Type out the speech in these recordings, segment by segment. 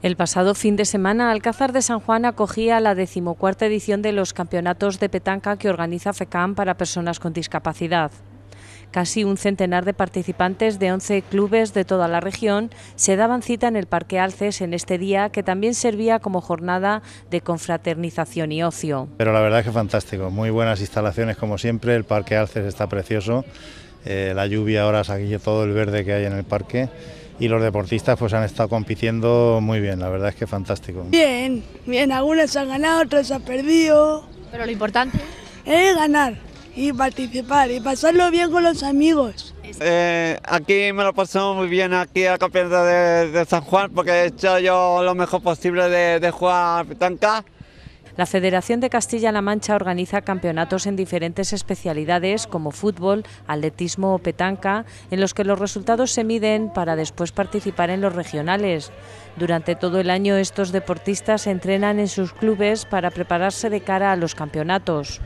El pasado fin de semana, Alcázar de San Juan acogía la decimocuarta edición de los campeonatos de petanca que organiza FECAM para personas con discapacidad. Casi un centenar de participantes de 11 clubes de toda la región se daban cita en el Parque Alces en este día, que también servía como jornada de confraternización y ocio. Pero la verdad es que fantástico, muy buenas instalaciones como siempre, el Parque Alces está precioso, eh, la lluvia ahora saquilla todo el verde que hay en el parque y los deportistas pues han estado compitiendo muy bien, la verdad es que fantástico. Bien, bien, algunos han ganado, otros han perdido. Pero lo importante es ganar y participar y pasarlo bien con los amigos. Eh, aquí me lo pasamos muy bien, aquí a la de, de, San Juan, porque he hecho yo lo mejor posible de, de jugar petanca. La Federación de Castilla-La Mancha organiza campeonatos en diferentes especialidades como fútbol, atletismo o petanca, en los que los resultados se miden para después participar en los regionales. Durante todo el año estos deportistas entrenan en sus clubes para prepararse de cara a los campeonatos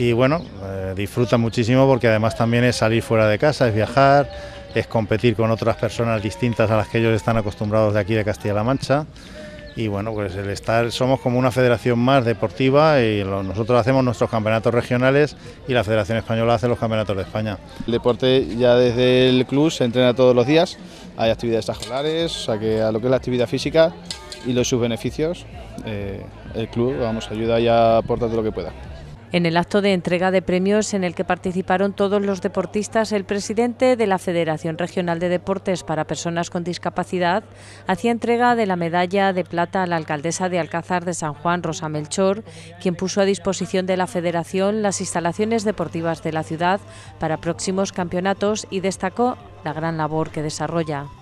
y bueno, eh, disfruta muchísimo porque además también es salir fuera de casa, es viajar, es competir con otras personas distintas a las que ellos están acostumbrados de aquí de Castilla-La Mancha y bueno, pues el estar, somos como una federación más deportiva y nosotros hacemos nuestros campeonatos regionales y la Federación Española hace los campeonatos de España. El deporte ya desde el club se entrena todos los días, hay actividades escolares, o que a lo que es la actividad física y los sus beneficios, eh, el club vamos ayuda y aporta todo lo que pueda. En el acto de entrega de premios en el que participaron todos los deportistas, el presidente de la Federación Regional de Deportes para Personas con Discapacidad hacía entrega de la medalla de plata a la alcaldesa de Alcázar de San Juan, Rosa Melchor, quien puso a disposición de la Federación las instalaciones deportivas de la ciudad para próximos campeonatos y destacó la gran labor que desarrolla.